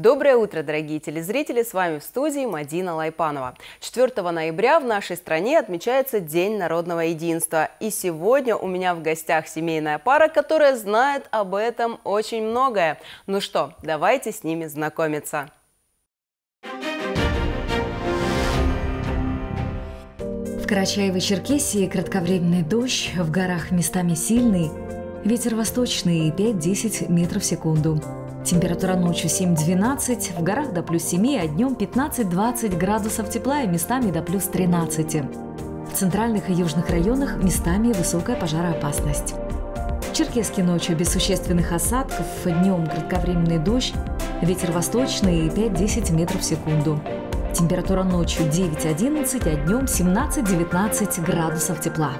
Доброе утро, дорогие телезрители! С вами в студии Мадина Лайпанова. 4 ноября в нашей стране отмечается День народного единства. И сегодня у меня в гостях семейная пара, которая знает об этом очень многое. Ну что, давайте с ними знакомиться. В Карачаево-Черкесии кратковременный дождь, в горах местами сильный, ветер восточный 5-10 метров в секунду. Температура ночью 7-12, в горах до плюс 7, а днем 15-20 градусов тепла и местами до плюс 13. В центральных и южных районах местами высокая пожароопасность. В Черкеске ночью без существенных осадков, днем кратковременный дождь, ветер восточный 5-10 метров в секунду. Температура ночью 9-11, а днем 17-19 градусов тепла.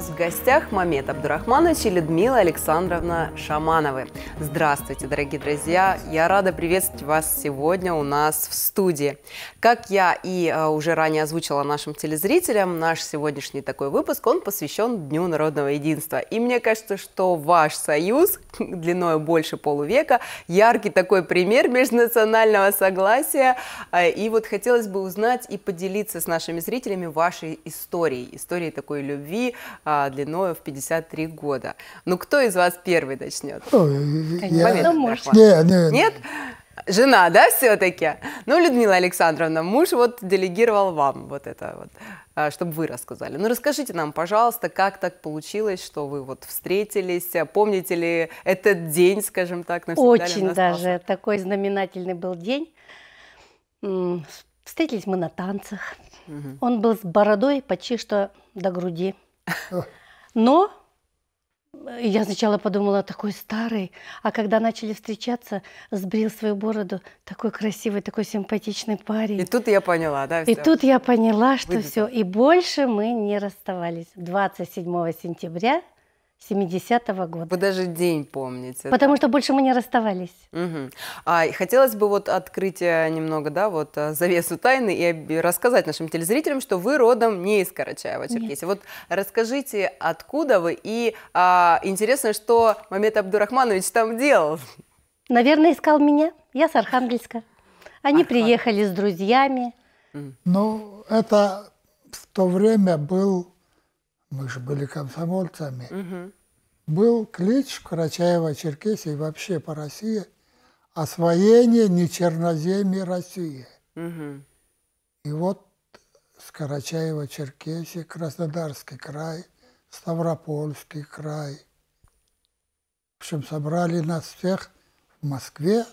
нас в гостях Мамед Абдурахманович и Людмила Александровна Шамановы. Здравствуйте, дорогие друзья! Я рада приветствовать вас сегодня у нас в студии. Как я и э, уже ранее озвучила нашим телезрителям, наш сегодняшний такой выпуск, он посвящен Дню народного единства. И мне кажется, что ваш союз длиной больше полувека яркий такой пример межнационального согласия. Э, и вот хотелось бы узнать и поделиться с нашими зрителями вашей историей, историей такой любви, э, а, длиною в 53 года. Ну, кто из вас первый начнет? Нет. Ну, может. Нет, нет. Нет? Жена, да, все-таки? Ну, Людмила Александровна, муж вот делегировал вам вот это вот, а, чтобы вы рассказали. Ну, расскажите нам, пожалуйста, как так получилось, что вы вот встретились, помните ли этот день, скажем так, навсегда Очень даже, остался? такой знаменательный был день. Встретились мы на танцах. Угу. Он был с бородой почти что до груди. Но я сначала подумала, такой старый, а когда начали встречаться, сбрил свою бороду, такой красивый, такой симпатичный парень. И тут я поняла, да? Все. И тут я поняла, что Выйдет. все. И больше мы не расставались. 27 сентября 70-го года. Вы даже день помните. Потому да? что больше мы не расставались. Угу. А, хотелось бы вот открыть э, немного, да, вот э, завесу тайны и рассказать нашим телезрителям, что вы родом не из Карачаева-Черкесии. Вот расскажите, откуда вы, и а, интересно, что Мамед Абдурахманович там делал? Наверное, искал меня. Я с Архангельска. Они приехали с друзьями. Ну, это в то время был мы же были комсомольцами, угу. был клич в Карачаево-Черкесии вообще по России «Освоение нечерноземья России». Угу. И вот с Карачаева-Черкесии, Краснодарский край, Ставропольский край. В общем, собрали нас всех в Москве,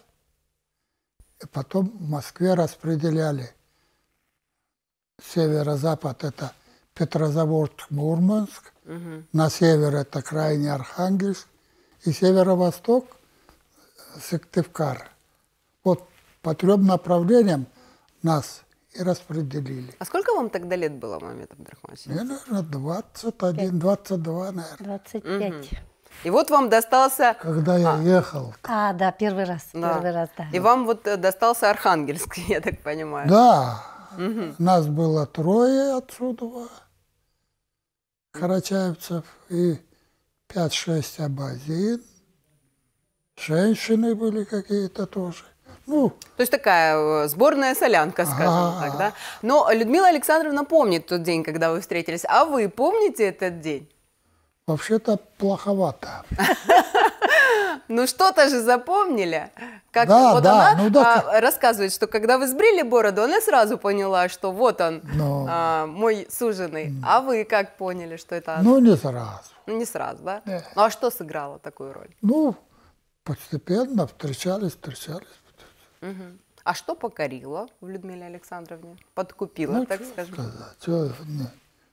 и потом в Москве распределяли. Северо-запад – это – Петрозаводск, Мурманск, угу. на север это крайний Архангельск, и северо-восток Сыктывкар. Вот по трем направлениям нас и распределили. А сколько вам тогда лет было, маме, там, Драхмасин? Мне, наверное, 21, 22, наверное. 25. Угу. И вот вам достался... Когда а. я ехал. -то. А, да, первый раз. Да. Первый раз да. И вам вот э, достался Архангельск, я так понимаю. Да. Угу. Нас было трое отсюда карачаевцев и 5-6 абазин. Женщины были какие-то тоже. Ну, То есть такая э, сборная солянка, скажем а -а -а. так, да? Но Людмила Александровна помнит тот день, когда вы встретились. А вы помните этот день? Вообще-то плоховато. Ну что-то же запомнили. Как да, вот да, она ну, да. А, рассказывает, что когда вы сбрили бороду, она сразу поняла, что вот он, Но... а, мой суженый. Mm. А вы как поняли, что это она? Ну не сразу. Ну, не сразу, да? Нет. Э. Ну а что сыграло такую роль? Ну, постепенно встречались, встречались. Угу. А что покорило в Людмиле Александровне? Подкупило, ну, так скажем? Сказать, что, не,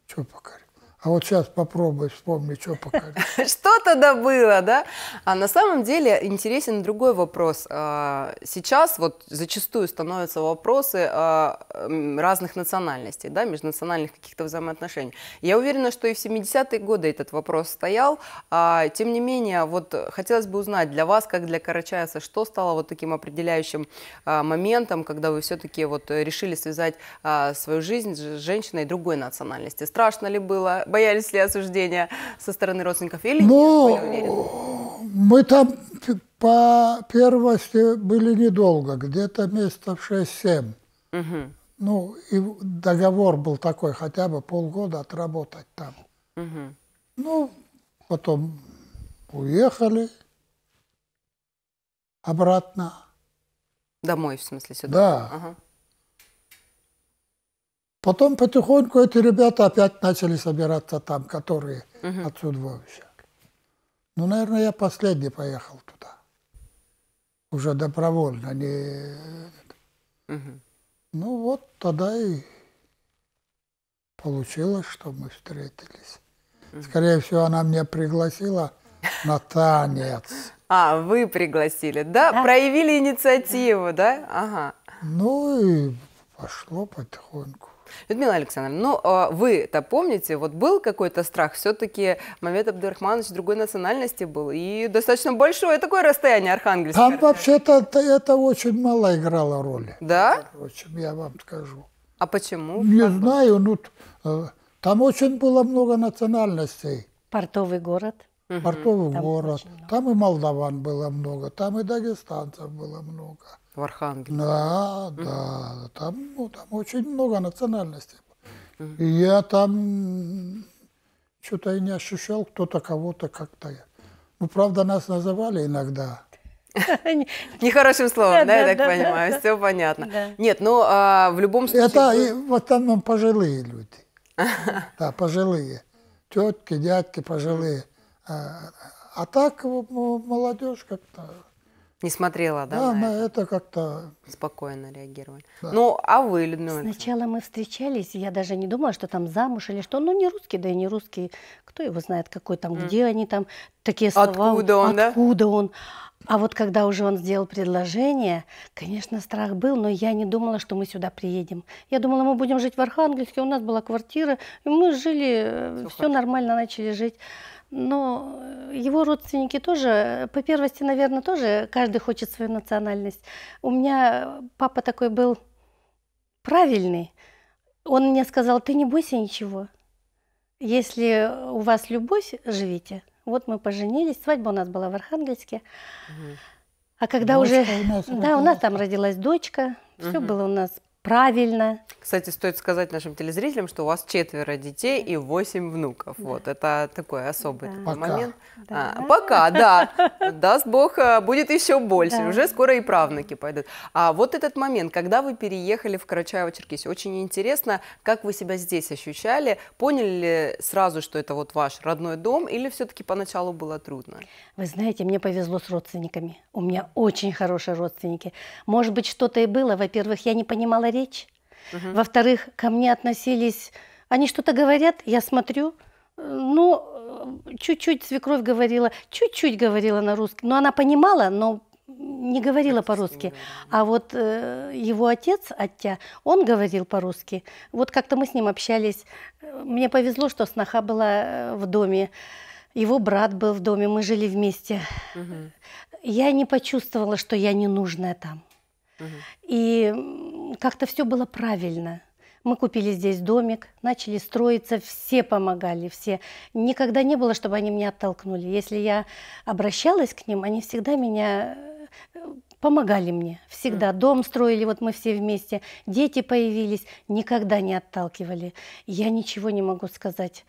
что покорило? А вот сейчас попробуй вспомнить, что покажешь. Что тогда было, да? А на самом деле интересен другой вопрос. А, сейчас вот зачастую становятся вопросы а, разных национальностей, да, межнациональных каких-то взаимоотношений. Я уверена, что и в 70-е годы этот вопрос стоял. А, тем не менее, вот хотелось бы узнать для вас, как для карачаевца, что стало вот таким определяющим моментом, когда вы все-таки вот решили связать свою жизнь с женщиной другой национальности? Страшно ли было? боялись ли осуждения со стороны родственников или ну, нет? Мы там по первости были недолго, где-то месяцев 6-7. Угу. Ну, и договор был такой, хотя бы полгода отработать там. Угу. Ну, потом уехали обратно. Домой, в смысле, сюда? Да. Ага. Потом потихоньку эти ребята опять начали собираться там, которые угу. от Судвовича. Ну, наверное, я последний поехал туда. Уже добровольно. Не... Угу. Ну, вот тогда и получилось, что мы встретились. Угу. Скорее всего, она меня пригласила на танец. А, вы пригласили, да? да. Проявили инициативу, да? Ага. Ну, и пошло потихоньку. Людмила Александровна, ну а, вы-то помните, вот был какой-то страх, все-таки Мамед Абдурахманович другой национальности был, и достаточно большое такое расстояние Архангельска. Там вообще-то это очень мало играло роли. Да? Очень, я вам скажу. А почему? Не знаю, ну э, там очень было много национальностей. Портовый город. Портовый там город. Там и молдаван было много, там и дагестанцев было много в Архангельске. Да, да, там, ну, там очень много национальностей. Mm -hmm. я там что-то и не ощущал, кто-то кого-то как-то. Ну, правда, нас называли иногда. Нехорошим словом, да, я так понимаю, все понятно. Нет, ну, а в любом случае... Это в основном пожилые люди. Да, пожилые. Тетки, дядки пожилые. А, а так молодежь как-то... Не смотрела, да? Да, на, на это, как-то... Спокойно реагировали. Да. Ну, а вы, Людмила? Сначала мы встречались, я даже не думала, что там замуж или что. Ну, не русский, да и не русский. Кто его знает, какой там, mm. где они там, такие слова. Откуда он, Откуда да? он. А вот когда уже он сделал предложение, конечно, страх был, но я не думала, что мы сюда приедем. Я думала, мы будем жить в Архангельске, у нас была квартира, и мы жили, все, э, все нормально начали жить но э, его родственники тоже, по первости, наверное, тоже каждый хочет свою национальность. У меня э, папа такой был правильный. Он мне сказал, ты не бойся ничего. Если у вас любовь, живите. Вот мы поженились, свадьба у нас была в Архангельске. Угу. А когда дочка уже... У нас, да, у нас там родилась дочка, угу. все было у нас правильно. Кстати, стоит сказать нашим телезрителям, что у вас четверо детей и восемь внуков. Да. Вот это такой особый да. такой пока. Да. А, да. Пока, да. Даст Бог, э, будет еще больше. Да. Уже скоро и правнуки пойдут. А вот этот момент, когда вы переехали в Карачаево-Черкесию, очень интересно, как вы себя здесь ощущали? Поняли ли сразу, что это вот ваш родной дом, или все-таки поначалу было трудно? Вы знаете, мне повезло с родственниками. У меня очень хорошие родственники. Может быть, что-то и было. Во-первых, я не понимала речь. Угу. Во-вторых, ко мне относились... Они что-то говорят, я смотрю, э, ну, э, чуть-чуть свекровь говорила, чуть-чуть говорила на русском. Но она понимала, но не говорила по-русски. А вот э, его отец, Оття, он говорил по-русски. Вот как-то мы с ним общались. Мне повезло, что сноха была э, в доме. Его брат был в доме, мы жили вместе. Угу. Я не почувствовала, что я ненужная там. Угу. И как-то все было правильно. Мы купили здесь домик, начали строиться, все помогали, все. Никогда не было, чтобы они меня оттолкнули. Если я обращалась к ним, они всегда меня э, помогали мне. Всегда дом строили, вот мы все вместе, дети появились, никогда не отталкивали. Я ничего не могу сказать.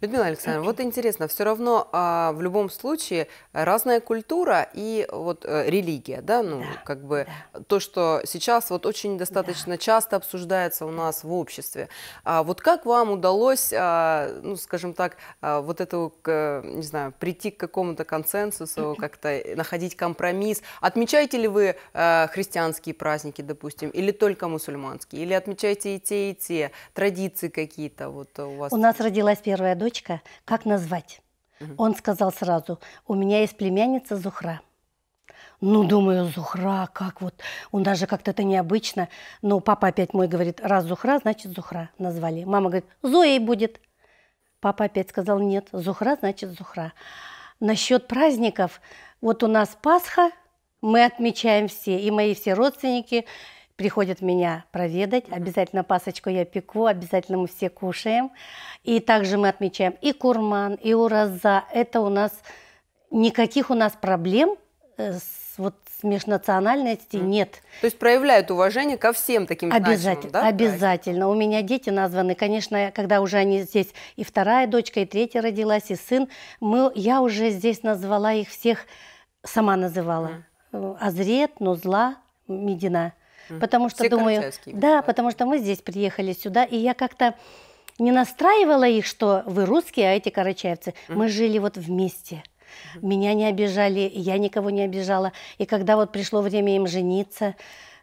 Людмила Александровна, вот интересно, все равно а, в любом случае разная культура и вот э, религия, да, ну да, как бы да. то, что сейчас вот очень достаточно да. часто обсуждается у нас в обществе. А вот как вам удалось, а, ну скажем так, а, вот эту, к, не знаю, прийти к какому-то консенсусу, как-то находить компромисс? Отмечаете ли вы а, христианские праздники, допустим, или только мусульманские, или отмечаете и те и те традиции какие-то вот у вас? У нас родилась первая дочь дочка, как назвать? Угу. Он сказал сразу, у меня есть племянница Зухра. Ну, думаю, Зухра, как вот, Он даже как-то это необычно. Но папа опять мой говорит, раз Зухра, значит Зухра назвали. Мама говорит, Зоей будет. Папа опять сказал, нет, Зухра, значит Зухра. Насчет праздников, вот у нас Пасха, мы отмечаем все, и мои все родственники, приходят меня проведать. Обязательно пасочку я пеку, обязательно мы все кушаем. И также мы отмечаем и курман, и ураза. Это у нас никаких у нас проблем э, с вот с межнациональности нет. То есть проявляют уважение ко всем таким обязательно, значимым, да? Обязательно. У меня дети названы, конечно, когда уже они здесь, и вторая дочка, и третья родилась, и сын, мы, я уже здесь назвала их всех, сама называла. Mm. Азрет, э, Нузла, Медина потому что Все думаю, да, потому что мы здесь приехали сюда, и я как-то не настраивала их, что вы русские, а эти карачаевцы. Мы жили вот вместе. Меня не обижали, я никого не обижала. И когда вот пришло время им жениться,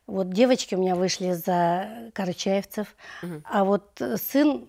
вот девочки у меня вышли за карачаевцев, а вот э, сын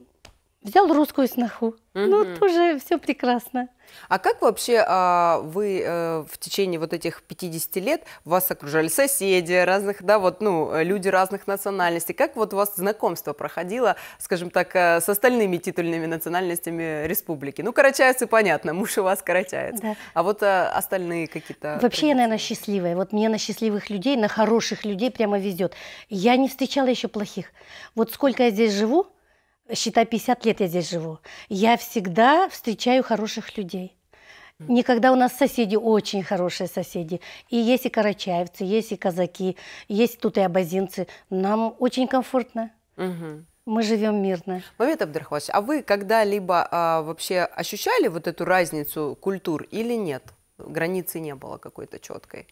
Взял русскую сноху. Угу. Ну, тоже все прекрасно. А как вообще а, вы а, в течение вот этих 50 лет вас окружали соседи разных, да, вот, ну, люди разных национальностей? Как вот у вас знакомство проходило, скажем так, э, с остальными титульными национальностями республики? Ну, карачаевцы, понятно, муж у вас карачаец. Да. А вот а, остальные какие-то... Вообще я, наверное, счастливая. Вот мне на счастливых людей, на хороших людей прямо везет. Я не встречала еще плохих. Вот сколько я здесь живу, считай, 50 лет я здесь живу, я всегда встречаю хороших людей. Никогда у нас соседи очень хорошие соседи. И есть и карачаевцы, есть и казаки, есть тут и абазинцы. Нам очень комфортно. Угу. Мы живем мирно. Момент Абдрахвач, а вы когда-либо а, вообще ощущали вот эту разницу культур или нет? Границы не было какой-то четкой.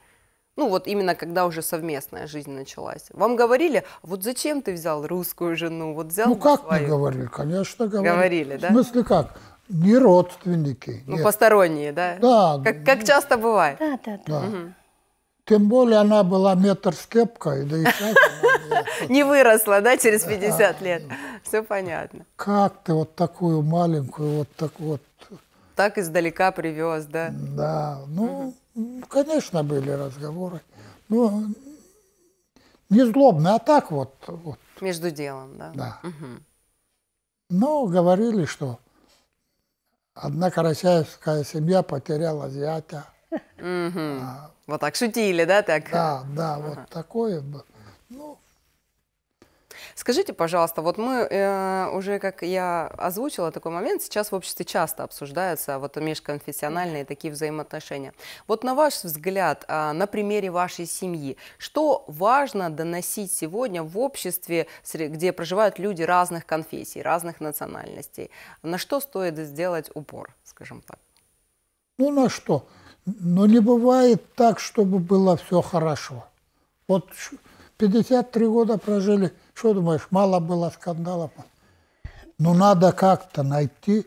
Ну вот именно когда уже совместная жизнь началась. Вам говорили, вот зачем ты взял русскую жену, вот взял Ну как свою? не говорили, конечно говорили. Говорили, да? В смысле как? Не родственники. Ну нет. посторонние, да? Да. Как, как часто бывает. Да, да, да. да. Угу. Тем более она была метр с кепкой, да и сейчас Не выросла, да, через 50 лет? Все понятно. Как ты вот такую маленькую, вот так вот так издалека привез, да? Да, ну, угу. конечно, были разговоры. Ну, не злобно, а так вот. вот. Между делом, да? Да. Угу. Ну, Но говорили, что одна карасяевская семья потеряла зятя. Угу. А, вот так шутили, да, так? Да, да, ага. вот такое. Ну, Скажите, пожалуйста, вот мы э, уже, как я озвучила такой момент, сейчас в обществе часто обсуждаются вот межконфессиональные такие взаимоотношения. Вот на ваш взгляд, э, на примере вашей семьи, что важно доносить сегодня в обществе, где проживают люди разных конфессий, разных национальностей? На что стоит сделать упор, скажем так? Ну, на что? Но ну, не бывает так, чтобы было все хорошо. Вот 53 года прожили. Что думаешь, мало было скандалов? Ну, надо как-то найти,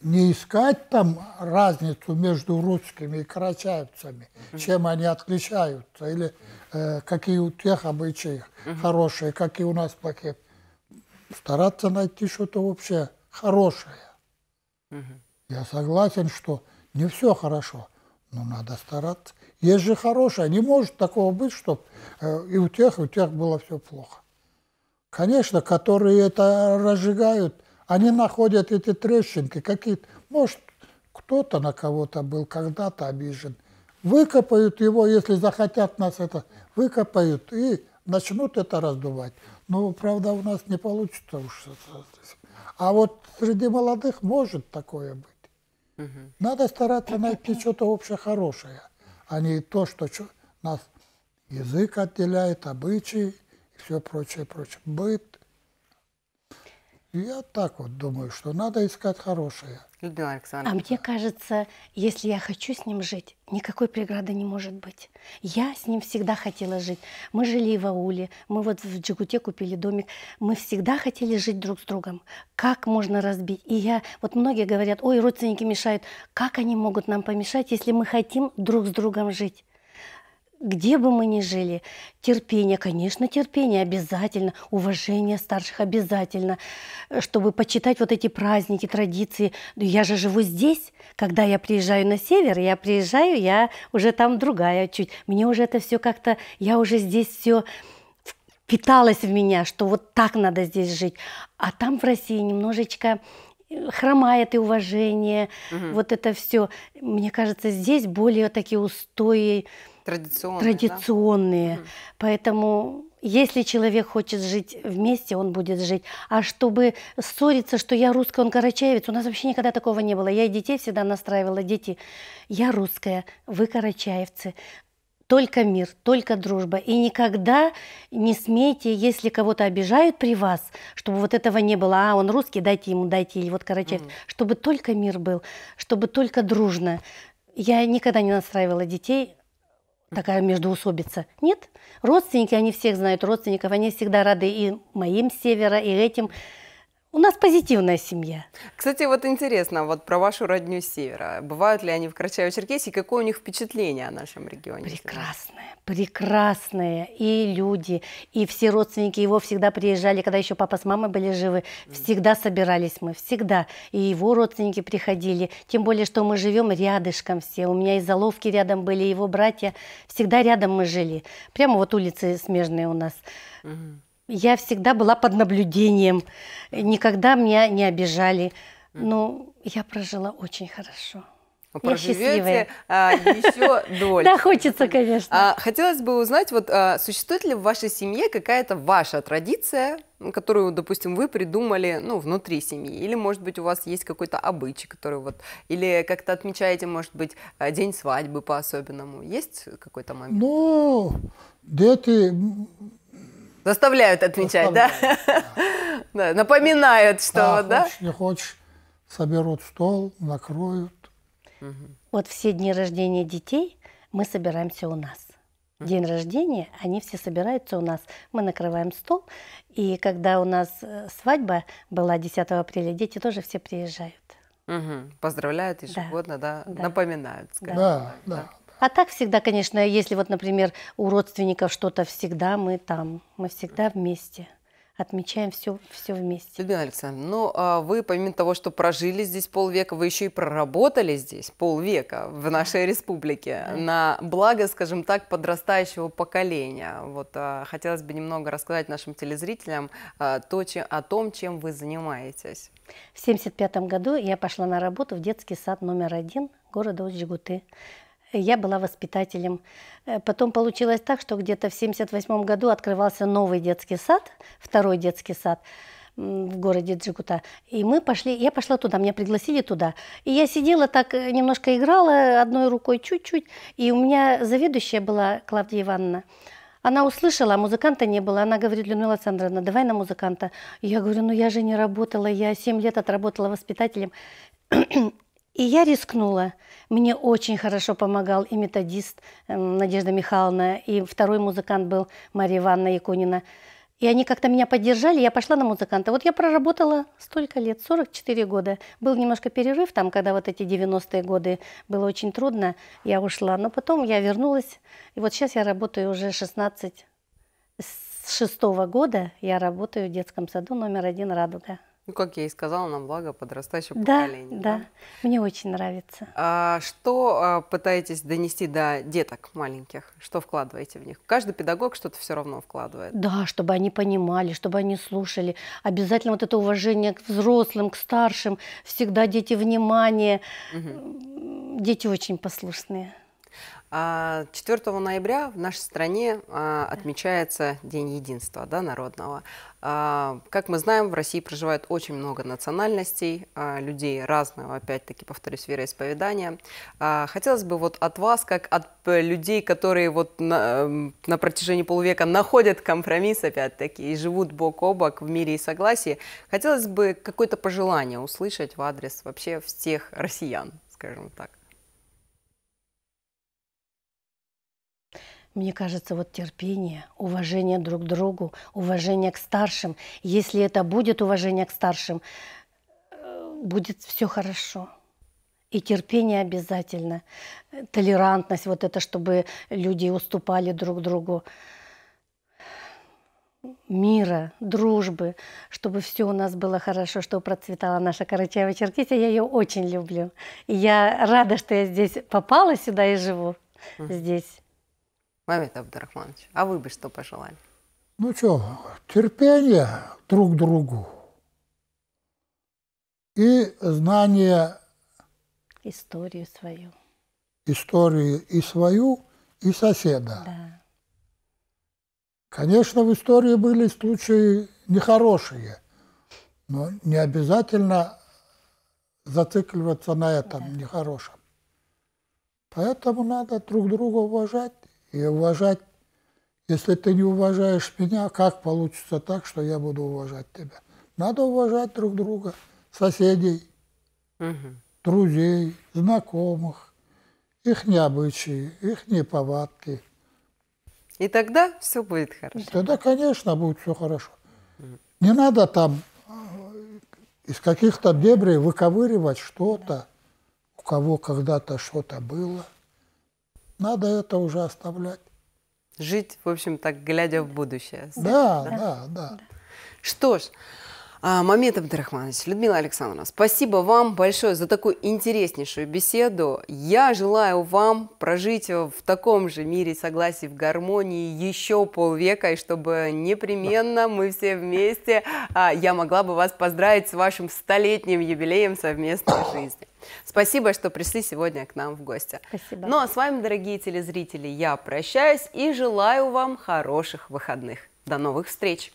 не искать там разницу между русскими и карачаевцами, uh -huh. чем они отличаются, или э, какие у тех обычаи uh -huh. хорошие, какие у нас плохие. Стараться найти что-то вообще хорошее. Uh -huh. Я согласен, что не все хорошо. Ну, надо стараться. Есть же хорошее. Не может такого быть, чтобы э, и у тех, и у тех было все плохо. Конечно, которые это разжигают, они находят эти трещинки какие-то. Может, кто-то на кого-то был когда-то обижен. Выкопают его, если захотят нас это, выкопают и начнут это раздувать. Но, ну, правда, у нас не получится уж. А вот среди молодых может такое быть. Надо стараться найти что-то общее хорошее, а не то, что нас язык отделяет, обычаи и все прочее, прочее. Быт, я так вот думаю, что надо искать хорошее. да, Александр. А мне кажется, если я хочу с ним жить, никакой преграды не может быть. Я с ним всегда хотела жить. Мы жили в ауле, мы вот в Джигуте купили домик. Мы всегда хотели жить друг с другом. Как можно разбить? И я, вот многие говорят, ой, родственники мешают. Как они могут нам помешать, если мы хотим друг с другом жить? где бы мы ни жили, терпение, конечно, терпение обязательно, уважение старших обязательно, э, чтобы почитать вот эти праздники, традиции. Я же живу здесь, когда я приезжаю на север, я приезжаю, я уже там другая чуть. Мне уже это все как-то, я уже здесь все питалось в меня, что вот так надо здесь жить. А там в России немножечко э, хромает и уважение, угу. вот это все. Мне кажется, здесь более такие устои Традиционные. Традиционные. Да? Поэтому если человек хочет жить вместе, он будет жить. А чтобы ссориться, что я русская, он карачаевец, у нас вообще никогда такого не было. Я и детей всегда настраивала, дети, я русская, вы карачаевцы. Только мир, только дружба. И никогда не смейте, если кого-то обижают при вас, чтобы вот этого не было. А, он русский, дайте ему, дайте, или вот карачаевец. mm Чтобы только мир был, чтобы только дружно. Я никогда не настраивала детей такая междуусобица. Нет, родственники, они всех знают родственников, они всегда рады и моим севера, и этим. У нас позитивная семья. Кстати, вот интересно, а вот про вашу родню севера. Бывают ли они в Карачаево-Черкесии? Какое у них впечатление о нашем регионе? Прекрасное, прекрасное. И люди, и все родственники его всегда приезжали, когда еще папа с мамой были живы. Всегда собирались мы, всегда. И его родственники приходили. Тем более, что мы живем рядышком все. У меня и заловки рядом были, и его братья. Всегда рядом мы жили. Прямо вот улицы смежные у нас. Угу. Я всегда была под наблюдением. Никогда меня не обижали. но ну, я прожила очень хорошо. Проживете а, еще дольше. Да, хочется, конечно. А, хотелось бы узнать, вот а, существует ли в вашей семье какая-то ваша традиция, которую, допустим, вы придумали, ну, внутри семьи, или, может быть, у вас есть какой-то обычай, который вот, или как-то отмечаете, может быть, а, день свадьбы по-особенному. Есть какой-то момент? Ну, дети Заставляют отмечать, Заставляют. Да? да? Напоминают, что, да? да? Хочешь, не хочешь, соберут стол, накроют. Угу. Вот все дни рождения детей мы собираемся у нас. День рождения, они все собираются у нас. Мы накрываем стол. И когда у нас э, свадьба была 10 апреля, дети тоже все приезжают. Угу. Поздравляют ежегодно, да? да? да. Напоминают. Скажем. Да, да. да. А так всегда, конечно, если вот, например, у родственников что-то всегда, мы там, мы всегда вместе отмечаем все, все вместе. Людмила Александровна, ну а вы помимо того, что прожили здесь полвека, вы еще и проработали здесь полвека в нашей республике да. на благо, скажем так, подрастающего поколения. Вот а, хотелось бы немного рассказать нашим телезрителям а, то, че, о том, чем вы занимаетесь. В 1975 году я пошла на работу в детский сад номер один города Усть-Жигуты. Я была воспитателем. Э, потом получилось так, что где-то в 1978 году открывался новый детский сад, второй детский сад в городе Джигута. И мы пошли, я пошла туда, меня пригласили туда. И я сидела так, э, немножко играла э, одной рукой чуть-чуть. И у меня заведующая была Клавдия Ивановна. Она услышала, а музыканта не было. Она говорит, Людмила Александровна, давай на музыканта. Я говорю, ну я же не работала, я 7 лет отработала воспитателем. И я рискнула. Мне очень хорошо помогал и методист эм, Надежда Михайловна, и второй музыкант был Мария Ивановна Якунина. И они как-то меня поддержали, я пошла на музыканта. Вот я проработала столько лет, 44 года. Был немножко перерыв там, когда вот эти 90-е годы было очень трудно, я ушла. Но потом я вернулась, и вот сейчас я работаю уже 16 с шестого года я работаю в детском саду номер один «Радуга». Ну, как я и сказала, нам благо подрастающее да, поколение. Да, да, мне очень нравится. А, что а, пытаетесь донести до деток маленьких? Что вкладываете в них? Каждый педагог что-то все равно вкладывает. Да, чтобы они понимали, чтобы они слушали. Обязательно вот это уважение к взрослым, к старшим. Всегда дети внимание. Угу. Дети очень послушные. 4 а, ноября в нашей стране а, отмечается День единства да, народного. А, как мы знаем, в России проживает очень много национальностей, людей разного, опять-таки, повторюсь, вероисповедания. Хотелось бы вот от вас, как от э, людей, которые вот на, эм, на протяжении полувека находят компромисс, опять-таки, и живут бок о бок в мире и согласии, хотелось бы какое-то пожелание услышать в адрес вообще всех россиян, скажем так. Мне кажется, вот терпение, уважение друг к другу, уважение к старшим. Если это будет уважение к старшим, э, будет все хорошо. И терпение обязательно, э, толерантность, вот это, чтобы люди уступали друг другу мира, дружбы, чтобы все у нас было хорошо, чтобы процветала наша Карачаева-Черкесия. Я ее очень люблю. И я рада, что я здесь попала сюда и живу mm. здесь. Мамед Абдурахманович, а вы бы что пожелали? Ну что, терпение друг другу и знание историю свою. Историю и свою, и соседа. Да. Конечно, в истории были случаи нехорошие, но не обязательно зацикливаться на этом да. нехорошем. Поэтому надо друг друга уважать и уважать. Если ты не уважаешь меня, как получится так, что я буду уважать тебя? Надо уважать друг друга, соседей, угу. друзей, знакомых, их необычаи, их неповадки. И тогда все будет хорошо. Тогда, конечно, будет все хорошо. Не надо там э, из каких-то дебрей выковыривать что-то, у кого когда-то что-то было – надо это уже оставлять. Жить, в общем, так, глядя в будущее. Да, да, да. да. Что ж, а, Момент Абдурахманович, Людмила Александровна, спасибо вам большое за такую интереснейшую беседу. Я желаю вам прожить в таком же мире согласии, в гармонии еще полвека, и чтобы непременно мы все вместе, а, я могла бы вас поздравить с вашим столетним юбилеем совместной жизни. Спасибо, что пришли сегодня к нам в гости. Спасибо. Ну а с вами, дорогие телезрители, я прощаюсь и желаю вам хороших выходных. До новых встреч!